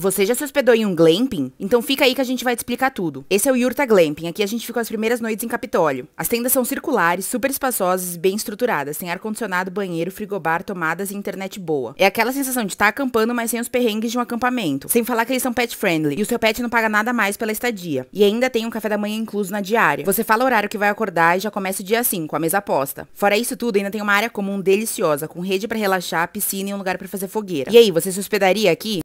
Você já se hospedou em um glamping? Então fica aí que a gente vai te explicar tudo. Esse é o Yurta Glamping. Aqui a gente ficou as primeiras noites em Capitólio. As tendas são circulares, super espaçosas e bem estruturadas. Tem ar-condicionado, banheiro, frigobar, tomadas e internet boa. É aquela sensação de estar tá acampando, mas sem os perrengues de um acampamento. Sem falar que eles são pet friendly. E o seu pet não paga nada mais pela estadia. E ainda tem um café da manhã incluso na diária. Você fala o horário que vai acordar e já começa o dia assim, com a mesa posta. Fora isso tudo, ainda tem uma área comum deliciosa, com rede para relaxar, piscina e um lugar para fazer fogueira. E aí, você se hospedaria aqui?